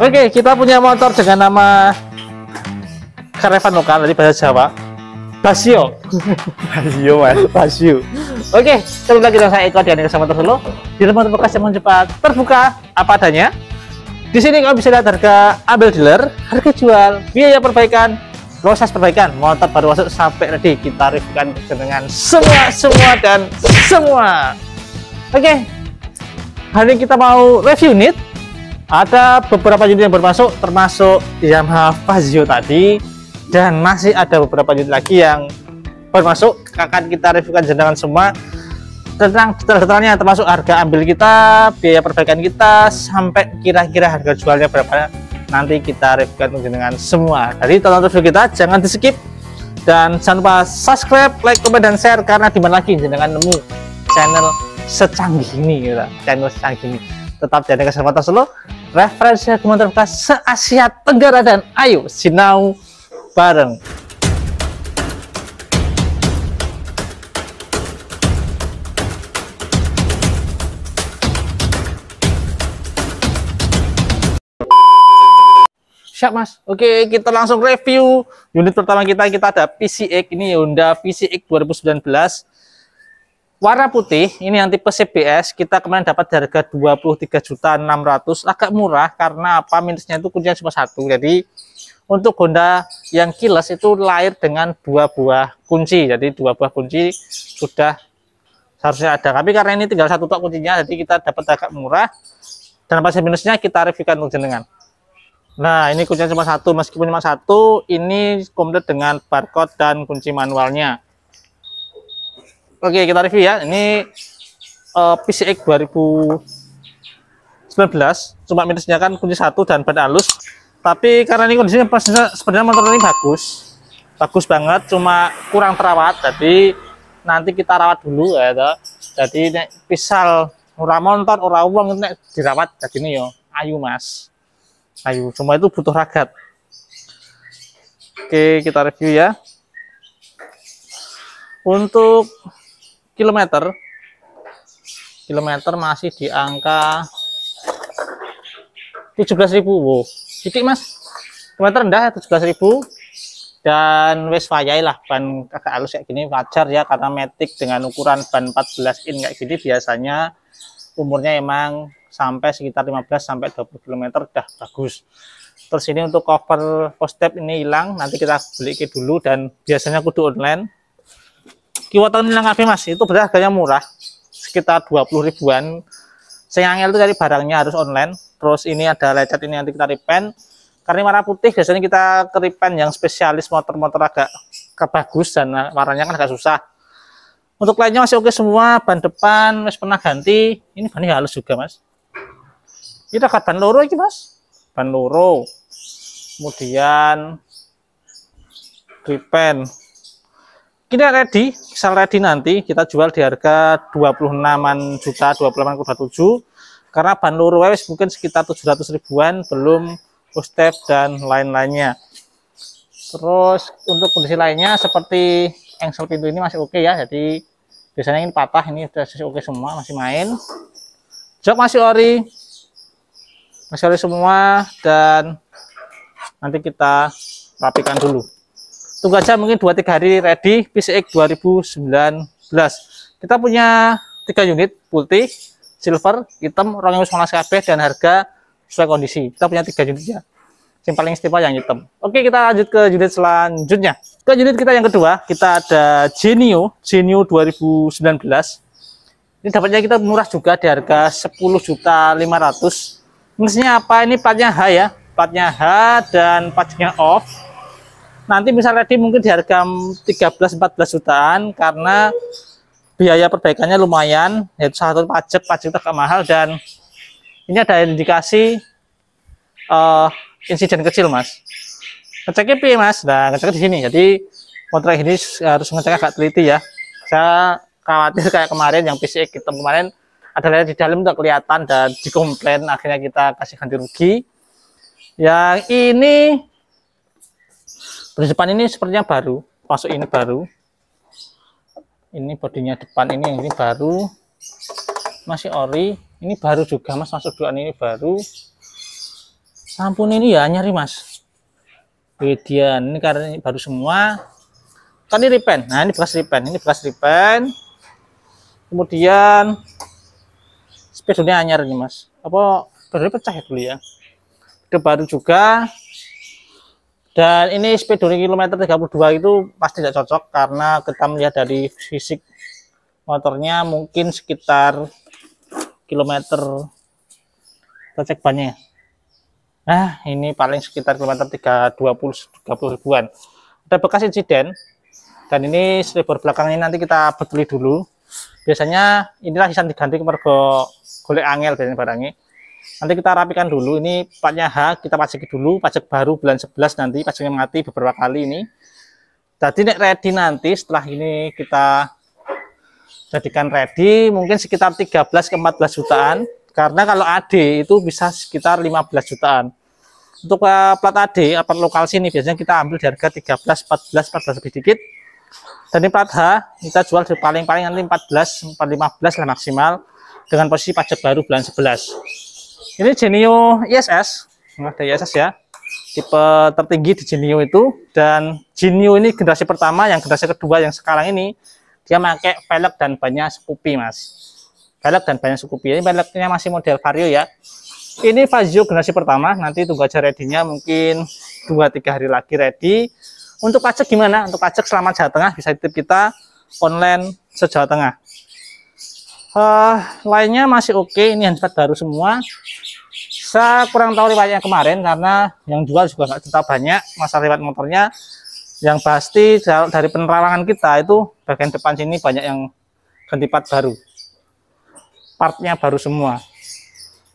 Oke, kita punya motor dengan nama karavan lokal dari bahasa Jawa. Basio. Basio, Mas. Basio. Oke, sebelum lagi dengan saya Eko dan sama Solo. Di rumah terbuka yang cepat terbuka apa adanya. Di sini kamu bisa lihat harga ambil dealer, harga jual, biaya perbaikan, proses perbaikan, motor baru masuk sampai ready. Kita reviewkan dengan semua, semua, dan semua. Oke, hari ini kita mau review unit ada beberapa unit yang bermasuk termasuk Yamaha Fazio tadi dan masih ada beberapa unit lagi yang bermasuk akan kita reviewkan jenengan semua tentang detail-detailnya termasuk harga ambil kita, biaya perbaikan kita sampai kira-kira harga jualnya berapa nanti kita reviewkan jenengan semua. Jadi tonton review kita jangan di skip dan jangan lupa subscribe, like, komen, dan share karena dimana lagi jenengan nemu channel secanggih ini gitu. channel secanggih ini tetap jadi kesempatan selalu referensi hukuman terbuka se-Asia Tenggara dan ayo sinau bareng siap mas oke kita langsung review unit pertama kita kita ada PCX ini Honda PCX 2019 Warna putih ini yang tipe CBS kita kemarin dapat harga juta 23 600 agak murah karena apa minusnya itu kuncinya cuma satu. Jadi untuk Honda yang kilas itu lahir dengan dua buah kunci. Jadi dua buah kunci sudah seharusnya ada. Tapi karena ini tinggal satu tok kuncinya jadi kita dapat agak murah. Dan pas minusnya kita reviewkan untuk jenengan. Nah, ini kuncinya cuma satu. Meskipun cuma satu, ini komplit dengan barcode dan kunci manualnya. Oke, kita review ya. Ini uh, PCX 2019. Cuma minusnya kan kunci satu dan ban halus. Tapi karena ini kondisinya pastinya sebenarnya motor ini bagus. Bagus banget, cuma kurang terawat. Jadi nanti kita rawat dulu ya. gitu. Jadi nek pisal ora motor, ora uang nek dirawat jadi ini yo. Ayu Mas. Ayu, cuma itu butuh ragat. Oke, kita review ya. Untuk kilometer kilometer masih di angka 17.000 wow titik mas kilometer rendah 17.000 ya, dan wes wayai lah ban agak halus kayak gini wajar ya karena metik dengan ukuran ban 14 in kayak gini biasanya umurnya emang sampai sekitar 15 sampai 20 km dah bagus terus ini untuk cover post ini hilang nanti kita beli dulu dan biasanya kudu online Kiwatan ini Cafe Mas itu berarti harganya murah sekitar 20 ribuan saya itu dari barangnya harus online terus ini ada lecet ini nanti kita repaint karena warna putih biasanya kita keripen yang spesialis motor-motor agak kebagus dan warnanya kan agak susah untuk lainnya masih oke semua ban depan masih pernah ganti ini bani halus juga mas kita ke ban loro ini mas ban loro kemudian repaint kita ready, sel ready nanti kita jual di harga 26 juta, 28,7 karena ban luar wes mungkin sekitar 700 ribuan belum step dan lain-lainnya. Terus untuk kondisi lainnya seperti engsel pintu ini masih oke okay ya, jadi biasanya ini patah, ini sudah oke okay semua, masih main. Jok masih ori. Masih ori semua dan nanti kita rapikan dulu tunggu aja mungkin 2-3 hari ready PCX 2019 kita punya tiga unit putih silver hitam orang yang panas kabeh dan harga sesuai kondisi kita punya tiga unit ya yang paling istimewa yang hitam oke kita lanjut ke unit selanjutnya ke unit kita yang kedua kita ada Genio Genio 2019 ini dapatnya kita murah juga di harga 10 juta 500 mesinnya apa ini platnya H ya platnya H dan platnya off nanti misal ready mungkin di harga 13-14 jutaan karena biaya perbaikannya lumayan yaitu satu pajak pajak agak mahal dan ini ada indikasi uh, insiden kecil mas ngeceknya pi mas nah ngecek di sini jadi motor ini harus ngecek agak teliti ya saya khawatir kayak kemarin yang PCX kita kemarin ada di dalam udah kelihatan dan dikomplain akhirnya kita kasih ganti rugi yang ini Bodi depan ini sepertinya baru, masuk ini baru. Ini bodinya depan ini yang ini baru. Masih ori, ini baru juga Mas, masuk dua ini baru. Sampun ini ya nyari Mas. kemudian ini karena baru semua. Kan ini Nah, ini bekas ripen, ini bekas ripen, Kemudian spesialnya anyar ini Mas. Apa baru pecah ya dulu ya. Itu baru juga dan ini speedometer kilometer 32 itu pasti tidak cocok karena kita melihat dari fisik motornya mungkin sekitar kilometer kita cek bannya. Nah, ini paling sekitar kilometer 320 30 ribuan. Ada bekas insiden dan ini selebar belakang ini nanti kita betuli dulu. Biasanya inilah hisan diganti mergo golek angel biasanya barangnya. Nanti kita rapikan dulu ini platnya H, kita pajak dulu, pajak baru bulan 11 nanti pajaknya mati beberapa kali ini. Jadi ini ready nanti setelah ini kita jadikan ready mungkin sekitar 13 ke 14 jutaan karena kalau AD itu bisa sekitar 15 jutaan. Untuk eh, plat AD eh, apa lokal sini biasanya kita ambil di harga 13 14 14 lebih dikit. Dan ini plat H kita jual di paling-paling nanti 14 15 lah maksimal dengan posisi pajak baru bulan 11. Ini Genio ISS, ada ISS ya. Tipe tertinggi di Genio itu dan Genio ini generasi pertama, yang generasi kedua yang sekarang ini dia pakai velg dan banyak skupi Mas. Velg dan banyak skupi. Ini velgnya masih model Vario ya. Ini Fazio generasi pertama, nanti tunggu aja ready-nya mungkin 2-3 hari lagi ready. Untuk pajak gimana? Untuk pajak selama Jawa Tengah bisa titip kita online se Tengah uh, lainnya masih oke okay. ini handset baru semua saya kurang tahu riwayatnya kemarin karena yang jual juga nggak cerita banyak masalah riwayat motornya yang pasti dari penerawangan kita itu bagian depan sini banyak yang ganti part baru partnya baru semua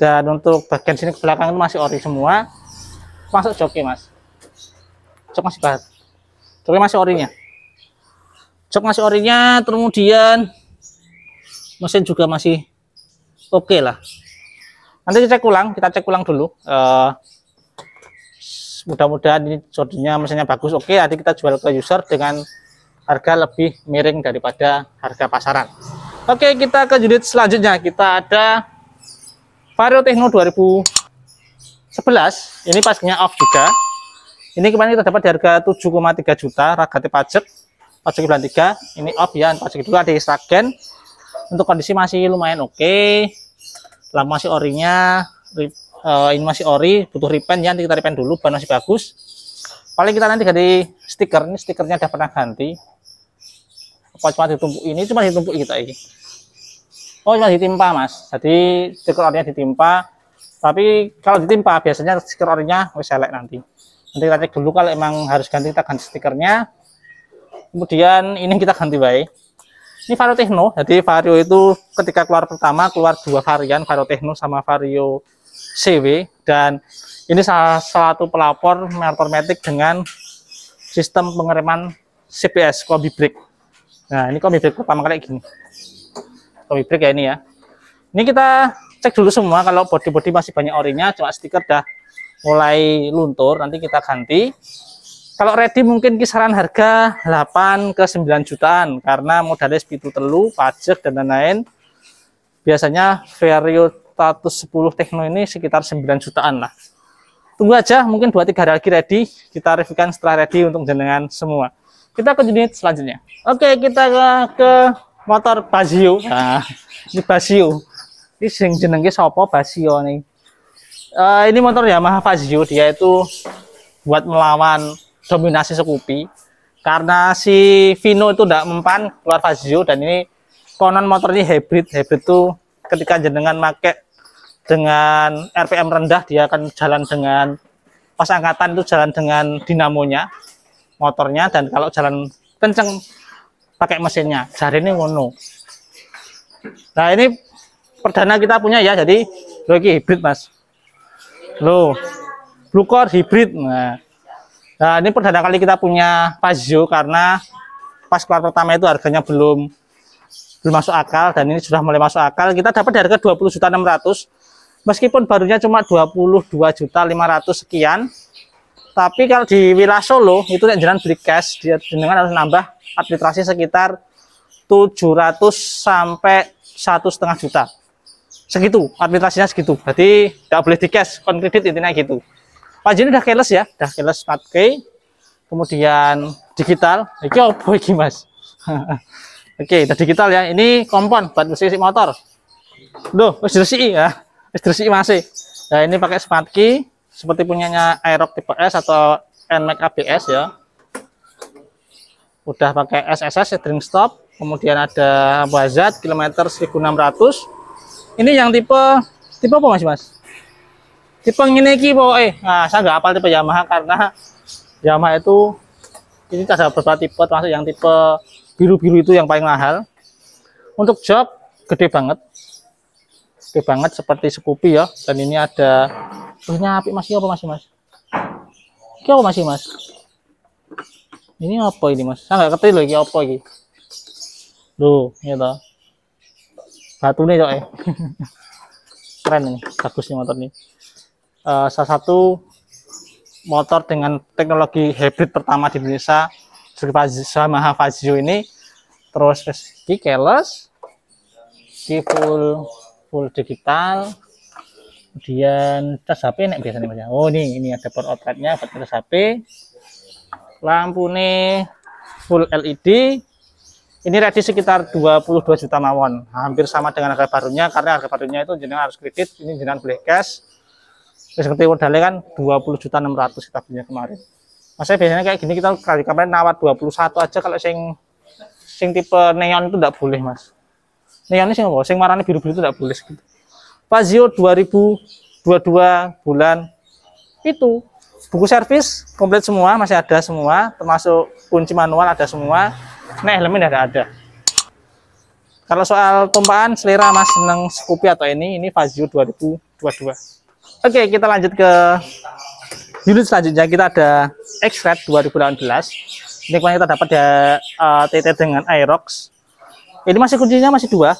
dan untuk bagian sini ke belakang itu masih ori semua masuk joki mas cok masih bahas joki masih orinya cok masih orinya kemudian mesin juga masih oke okay lah nanti cek ulang kita cek ulang dulu uh, mudah-mudahan ini jodinya mesinnya bagus oke okay, nanti kita jual ke user dengan harga lebih miring daripada harga pasaran oke okay, kita ke unit selanjutnya kita ada Vario Techno 2011 ini pastinya off juga ini kemarin kita dapat di harga 7,3 juta ragate pajak pajak bulan 3 ini off ya pajak itu ada di Sragen untuk kondisi masih lumayan oke okay. lama masih orinya rip, uh, ini masih ori butuh repaint ya nanti kita repaint dulu ban masih bagus paling kita nanti ganti stiker ini stikernya udah pernah ganti apa cuma ditumpuk ini cuma ditumpuk kita ini oh cuma ditimpa mas jadi stiker orinya ditimpa tapi kalau ditimpa biasanya stiker orinya wis selek nanti nanti kita cek dulu kalau emang harus ganti kita ganti stikernya kemudian ini kita ganti baik ini Vario Techno. Jadi Vario itu ketika keluar pertama keluar dua varian Vario Techno sama Vario CW dan ini salah satu pelapor metik dengan sistem pengereman CPS combi brake. Nah, ini combi brake pertama kali gini. Combi brake ya ini ya. Ini kita cek dulu semua kalau bodi bodi masih banyak orinya, cuma stiker dah mulai luntur, nanti kita ganti. Kalau ready mungkin kisaran harga 8 ke 9 jutaan karena modalnya sepitu telu, pajak dan lain-lain. Biasanya Vario 110 Techno ini sekitar 9 jutaan lah. Tunggu aja, mungkin 2-3 hari lagi ready. Kita reviewkan setelah ready untuk jenengan semua. Kita ke unit selanjutnya. Oke, kita ke, ke motor Basio. Nah, ini Basio. Ini sing jenenge Sopo Basio nih. Uh, ini motor Yamaha Basio dia itu buat melawan dominasi Scoopy karena si Vino itu tidak mempan keluar Fazio dan ini konon motornya hybrid hybrid tuh ketika jenengan make dengan RPM rendah dia akan jalan dengan pas angkatan itu jalan dengan dinamonya motornya dan kalau jalan kenceng pakai mesinnya jari ini ngono nah ini perdana kita punya ya jadi lagi hybrid mas lo blue core hybrid nah Nah, ini perdana kali kita punya Pazio karena pas keluar pertama itu harganya belum belum masuk akal dan ini sudah mulai masuk akal. Kita dapat di harga 20 juta 600 meskipun barunya cuma 22 juta 500 sekian. Tapi kalau di wilayah Solo itu yang jalan beli cash dia dengan harus nambah administrasi sekitar 700 sampai satu setengah juta segitu administrasinya segitu jadi nggak boleh di cash kredit intinya gitu ini udah keles ya, udah keles 4K. Kemudian digital. ini oke ini Mas? Oke, okay, udah digital ya. Ini kompon buat bersih motor. Loh, wis diresiki ya. Wis masih. Nah, ini pakai smart key seperti punyanya Aerox tipe S atau NMAX ABS ya. Udah pakai SSS Dream Stop, kemudian ada Bazat kilometer 1600. Ini yang tipe tipe apa Mas Mas? tipeng ini ki eh, nah saya nggak hafal tipe Yamaha karena Yamaha itu ini ada beberapa tipe termasuk yang tipe biru-biru itu yang paling mahal untuk job gede banget gede banget seperti Scoopy ya dan ini ada punya api masih apa masih mas ini apa masih mas ini apa ini mas saya nggak ngerti loh ini apa ini Duh, tuh. Batu nih, coy. Keren ini, bagusnya motor nih. Eh, salah satu motor dengan teknologi hybrid pertama di Indonesia Yamaha Fazio ini terus di keles di full full digital kemudian cas HP nek biasanya mas ya. oh ini ini ada port outletnya buat cas HP lampu nih full LED ini ready sekitar 22 juta mawon hampir sama dengan harga barunya karena harga barunya itu jenengan harus kredit ini jenengan boleh cash seperti modalnya kan 20 juta 600 kita punya kemarin Maksudnya biasanya kayak gini kita kali kemarin nawar 21 aja kalau sing sing tipe neon itu tidak boleh mas neon ini sing apa? sing warnanya biru-biru itu tidak boleh gitu. Pazio 2022 bulan itu buku servis komplit semua masih ada semua termasuk kunci manual ada semua nah elemen ada ada kalau soal tumpahan selera mas seneng Scoopy atau ini ini Fazio 2022 Oke, kita lanjut ke unit selanjutnya. Kita ada X-Red 2018. Ini kemarin kita dapat ya uh, eh, TT dengan Aerox. Ini masih kuncinya masih dua.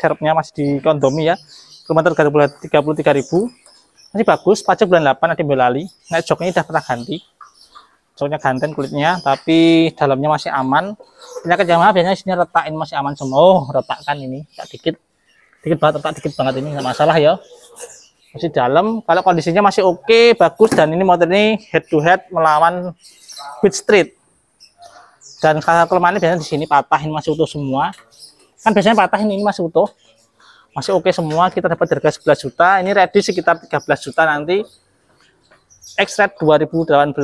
Serepnya masih di kondomi ya. Kilometer 33.000. Masih bagus, pajak bulan 8 ada Boyolali. Nah, joknya sudah pernah ganti. Joknya ganteng kulitnya, tapi dalamnya masih aman. Penyakit Yamaha biasanya sini retakin masih aman semua. Oh, retakkan ini, tak dikit. Dikit banget, retak dikit banget ini, tidak masalah ya masih dalam kalau kondisinya masih oke okay, bagus dan ini motor ini head to head melawan Beat Street dan kalau kelemahannya biasanya di sini patahin masih utuh semua kan biasanya patahin ini, masih utuh masih oke okay semua kita dapat harga 11 juta ini ready sekitar 13 juta nanti X-Red 2018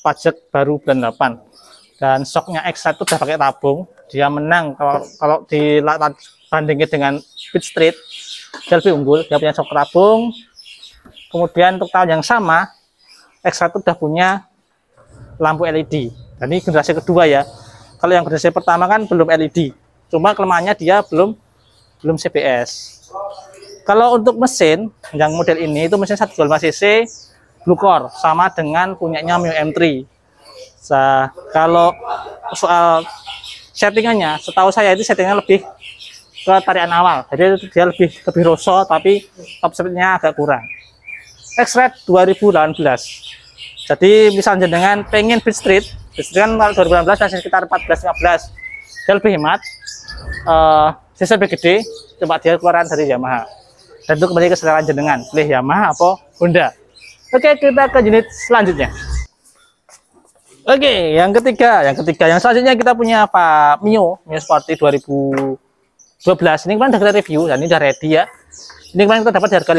pajak baru bulan 8 dan soknya x itu udah pakai tabung dia menang kalau kalau dibandingin dengan Beat Street dia lebih unggul dia punya sok tabung kemudian untuk tahun yang sama X1 sudah punya lampu LED dan ini generasi kedua ya kalau yang generasi pertama kan belum LED cuma kelemahannya dia belum belum CBS kalau untuk mesin yang model ini itu mesin 1.5 cc blue core sama dengan punyanya Mio M3 nah, kalau soal settingannya setahu saya itu settingnya lebih ke tarian awal. Jadi dia lebih lebih rosso tapi top speednya agak kurang. X-Red 2018. Jadi misalnya dengan pengen beat street, beat street kan 2018 masih sekitar 14-15. Dia lebih hemat, uh, sisa lebih gede, coba dia keluaran dari Yamaha. Dan itu kembali ke selera jenengan, pilih Yamaha apa Honda. Oke, kita ke unit selanjutnya. Oke, yang ketiga, yang ketiga, yang selanjutnya kita punya apa? Mio, Mio Sporty 2000 12 ini kemarin udah kita review dan ini udah ready ya ini kemarin kita dapat harga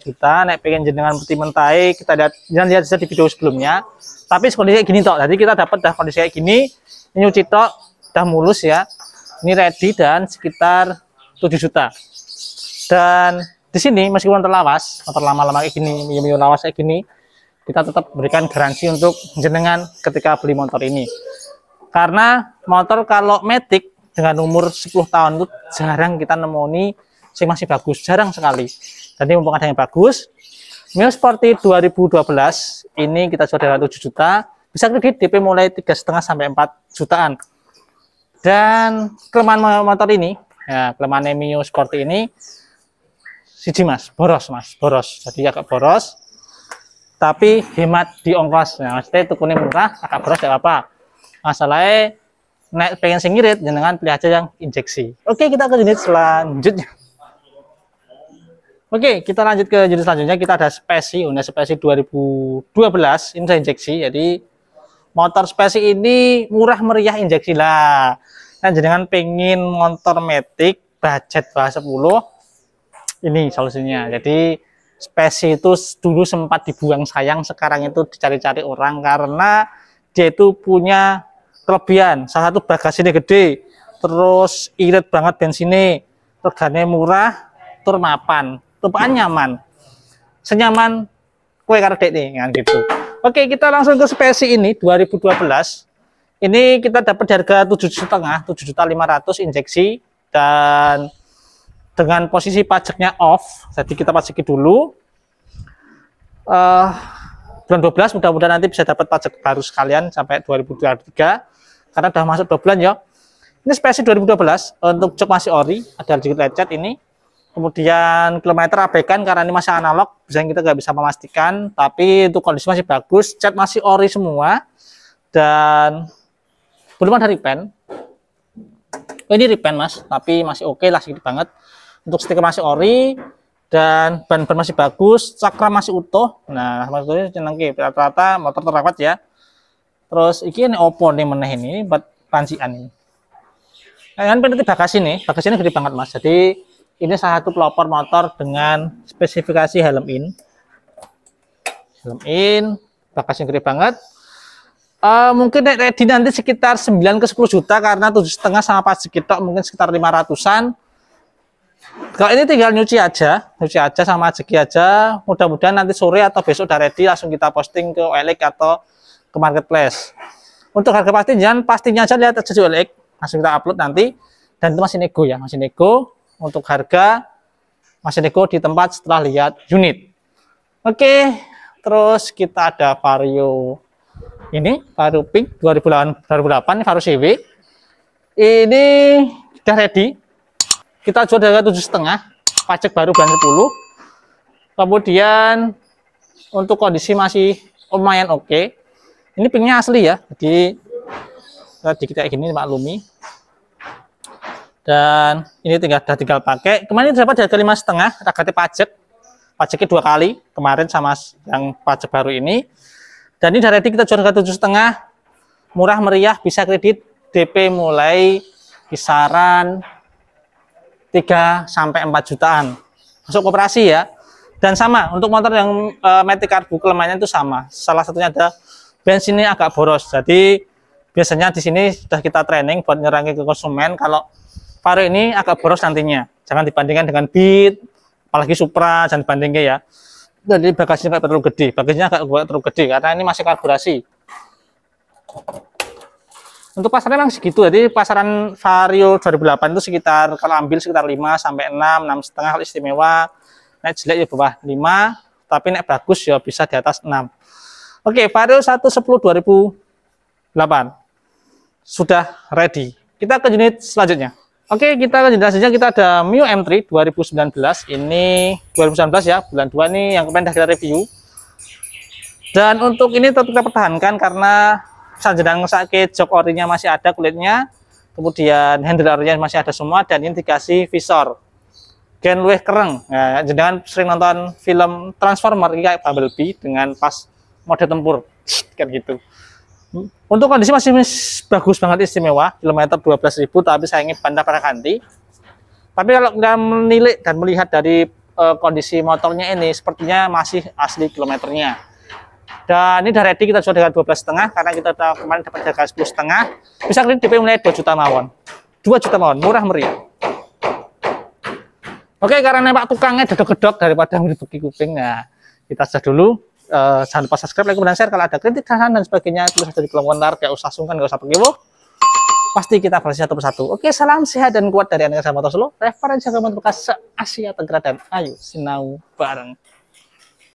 5,3 juta naik pengen jenengan putih mentai kita lihat jangan lihat di video sebelumnya tapi kondisi kayak gini toh jadi kita dapat dah kondisi kayak gini ini nyuci toh udah mulus ya ini ready dan sekitar 7 juta dan di sini meskipun terlawas motor lama-lama kayak gini mio-mio lawas kayak gini kita tetap berikan garansi untuk jenengan ketika beli motor ini karena motor kalau metik dengan umur 10 tahun itu jarang kita nemoni sing masih bagus, jarang sekali. Jadi mumpung ada yang bagus, Mio seperti 2012 ini kita jual dengan 7 juta, bisa kredit DP mulai tiga setengah sampai 4 jutaan. Dan kelemahan motor ini, ya, kelemahan Mio Sporty ini, siji mas, boros mas, boros. Jadi agak boros, tapi hemat di ongkos. Nah, maksudnya tukunya murah, agak boros ya apa Masalahnya naik pengen singirit jenengan pilih aja yang injeksi oke kita ke jenis selanjutnya Oke, kita lanjut ke jenis selanjutnya. Kita ada spesi, Honda spesi 2012. Ini saya injeksi, jadi motor spesi ini murah meriah injeksi lah. Nah, jenengan pengen motor metik budget bahasa 10 ini solusinya. Jadi spesi itu dulu sempat dibuang sayang, sekarang itu dicari-cari orang karena dia itu punya kelebihan salah satu bagasinya gede terus irit banget bensinnya tergane murah tur mapan nyaman senyaman kue kardek nih kan gitu oke kita langsung ke spesi ini 2012 ini kita dapat harga tujuh setengah tujuh juta lima ratus injeksi dan dengan posisi pajaknya off jadi kita pasiki dulu uh, bulan 12 mudah-mudahan nanti bisa dapat pajak baru sekalian sampai 2023 karena sudah masuk 2 bulan ya ini spesi 2012 untuk cek masih ori ada sedikit lecet ini kemudian kilometer abaikan karena ini masih analog bisa kita nggak bisa memastikan tapi itu kondisi masih bagus cat masih ori semua dan belum ada repaint oh, ini repaint mas tapi masih oke okay lah sedikit banget untuk stiker masih ori dan ban ban masih bagus, cakra masih utuh. Nah, maksudnya seneng ki rata-rata motor terawat ya. Terus iki ini opo nih meneh ini buat pancian ini. Nah, kan bagas bagasi nih, ini gede banget mas. Jadi ini salah satu pelopor motor dengan spesifikasi helm in. Helm in, yang gede banget. Uh, mungkin ready nanti sekitar 9 ke 10 juta karena tujuh setengah sama pas sekitar mungkin sekitar 500-an kalau ini tinggal nyuci aja, nyuci aja sama ajeki aja. Mudah-mudahan nanti sore atau besok udah ready langsung kita posting ke OLX atau ke marketplace. Untuk harga pastinya, pastinya aja lihat aja di OLX, langsung kita upload nanti. Dan itu masih nego ya, masih nego untuk harga masih nego di tempat setelah lihat unit. Oke, terus kita ada Vario ini Vario Pink 2008, 2008 Vario CW. Ini sudah ready, kita jual harga tujuh setengah pajak baru bulan 10 kemudian untuk kondisi masih lumayan oke okay. ini pinknya asli ya jadi tadi kita gini maklumi dan ini tinggal sudah tinggal pakai kemarin dapat harga lima setengah rakyat pajak pajaknya dua kali kemarin sama yang pajak baru ini dan ini dari kita jual harga tujuh setengah murah meriah bisa kredit DP mulai kisaran 3 sampai 4 jutaan. Masuk koperasi ya. Dan sama untuk motor yang e, metik karbu kelemahannya itu sama. Salah satunya ada bensinnya agak boros. Jadi biasanya di sini sudah kita training buat nyerangi ke konsumen kalau vario ini agak boros nantinya. Jangan dibandingkan dengan Beat, apalagi Supra, jangan dibandingkan ya. Jadi bagasinya agak terlalu gede, bagasinya agak terlalu gede karena ini masih karburasi untuk pasarnya memang segitu jadi pasaran vario 2008 itu sekitar kalau ambil sekitar 5 sampai 6 6 setengah istimewa naik jelek ya bawah 5 tapi naik bagus ya bisa di atas 6 oke vario 110 2008 sudah ready kita ke unit selanjutnya Oke, kita ke unit selanjutnya kita ada Mio M3 2019. Ini 2019 ya, bulan 2 nih yang kemarin dah kita review. Dan untuk ini tetap kita pertahankan karena sanjungan sakit jok orinya masih ada kulitnya kemudian handle orinya masih ada semua dan ini dikasih visor gen luwih kereng nah, sering nonton film Transformer kayak Bumblebee dengan pas mode tempur kan gitu untuk kondisi masih bagus banget istimewa kilometer 12.000 tapi saya ingin pandang pada ganti tapi kalau nggak menilik dan melihat dari uh, kondisi motornya ini sepertinya masih asli kilometernya dan ini udah ready kita jual dengan 12 setengah karena kita tahu kemarin dapat harga 10 setengah. Bisa kredit DP mulai 2 juta mawon. 2 juta mawon, murah meriah. Oke, karena Pak tukangnya dedok-gedok daripada menutupi kuping. Nah, kita sudah dulu. Uh, jangan lupa subscribe, like, dan share kalau ada kritik, saran, dan sebagainya. Tulis aja di kolom komentar, kayak usah sungkan, gak usah pengewo. Pasti kita balas satu persatu. Oke, salam sehat dan kuat dari Anda sama Solo, referensi agama bekas se-Asia Tenggara dan ayu sinau bareng.